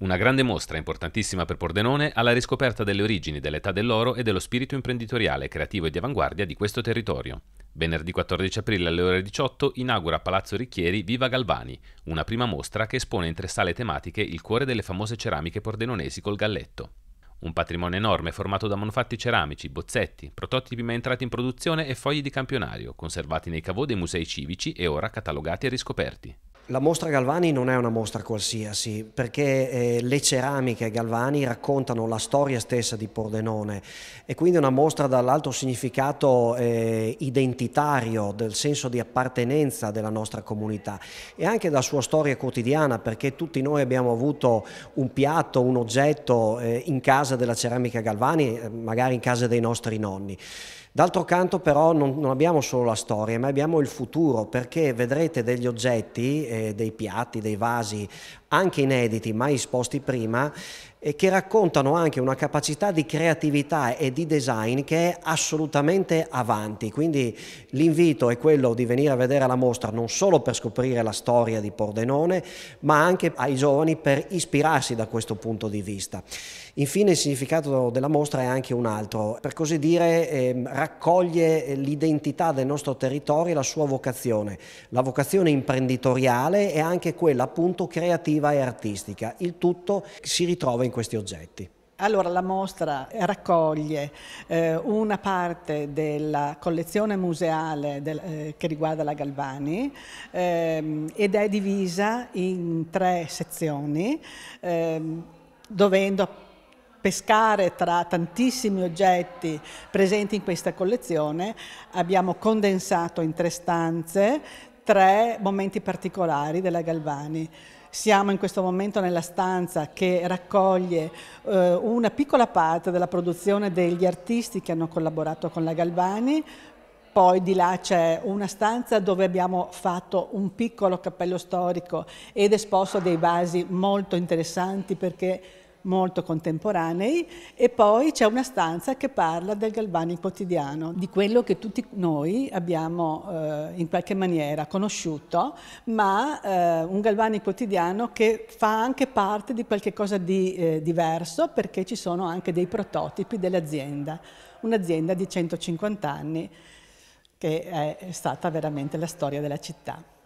Una grande mostra importantissima per Pordenone alla riscoperta delle origini dell'età dell'oro e dello spirito imprenditoriale, creativo e di avanguardia di questo territorio. Venerdì 14 aprile alle ore 18 inaugura a Palazzo Ricchieri Viva Galvani, una prima mostra che espone in tre sale tematiche il cuore delle famose ceramiche pordenonesi col galletto. Un patrimonio enorme formato da manufatti ceramici, bozzetti, prototipi mai entrati in produzione e fogli di campionario, conservati nei cavò dei musei civici e ora catalogati e riscoperti. La mostra Galvani non è una mostra qualsiasi perché eh, le ceramiche Galvani raccontano la storia stessa di Pordenone e quindi è una mostra dall'alto significato eh, identitario, del senso di appartenenza della nostra comunità e anche dalla sua storia quotidiana perché tutti noi abbiamo avuto un piatto, un oggetto eh, in casa della ceramica Galvani, eh, magari in casa dei nostri nonni. D'altro canto però non, non, abbiamo solo la storia, ma abbiamo il futuro, perché vedrete degli oggetti, eh, dei piatti, dei vasi, anche inediti, mai esposti prima, e che raccontano anche una capacità di creatività e di design che è assolutamente avanti. Quindi l'invito è quello di venire a vedere la mostra non solo per scoprire la storia di Pordenone, ma anche ai giovani per ispirarsi da questo punto di vista. Infine il significato della mostra è anche un altro, per così dire eh, raccoglie l'identità del nostro territorio e la sua vocazione, la vocazione imprenditoriale e anche quella appunto creativa e artistica. Il tutto si ritrova in in questi oggetti? Allora, la mostra eh, raccoglie eh, una parte della collezione museale del, eh, che riguarda la Galvani ehm, ed è divisa in tre sezioni, ehm, dovendo pescare tra tantissimi oggetti presenti in questa collezione. Abbiamo condensato in tre stanze tre momenti particolari della Galvani. Siamo in questo momento nella stanza che raccoglie eh, una piccola parte della produzione degli artisti che hanno collaborato con la Galvani, poi di là c'è una stanza dove abbiamo fatto un piccolo cappello storico ed esposto dei vasi molto interessanti perché molto contemporanei e poi c'è una stanza che parla del Galvani quotidiano, di quello che tutti noi abbiamo eh, in qualche maniera conosciuto, ma eh, un Galvani quotidiano che fa anche parte di qualche cosa di eh, diverso perché ci sono anche dei prototipi dell'azienda, un'azienda di 150 anni che è stata veramente la storia della città.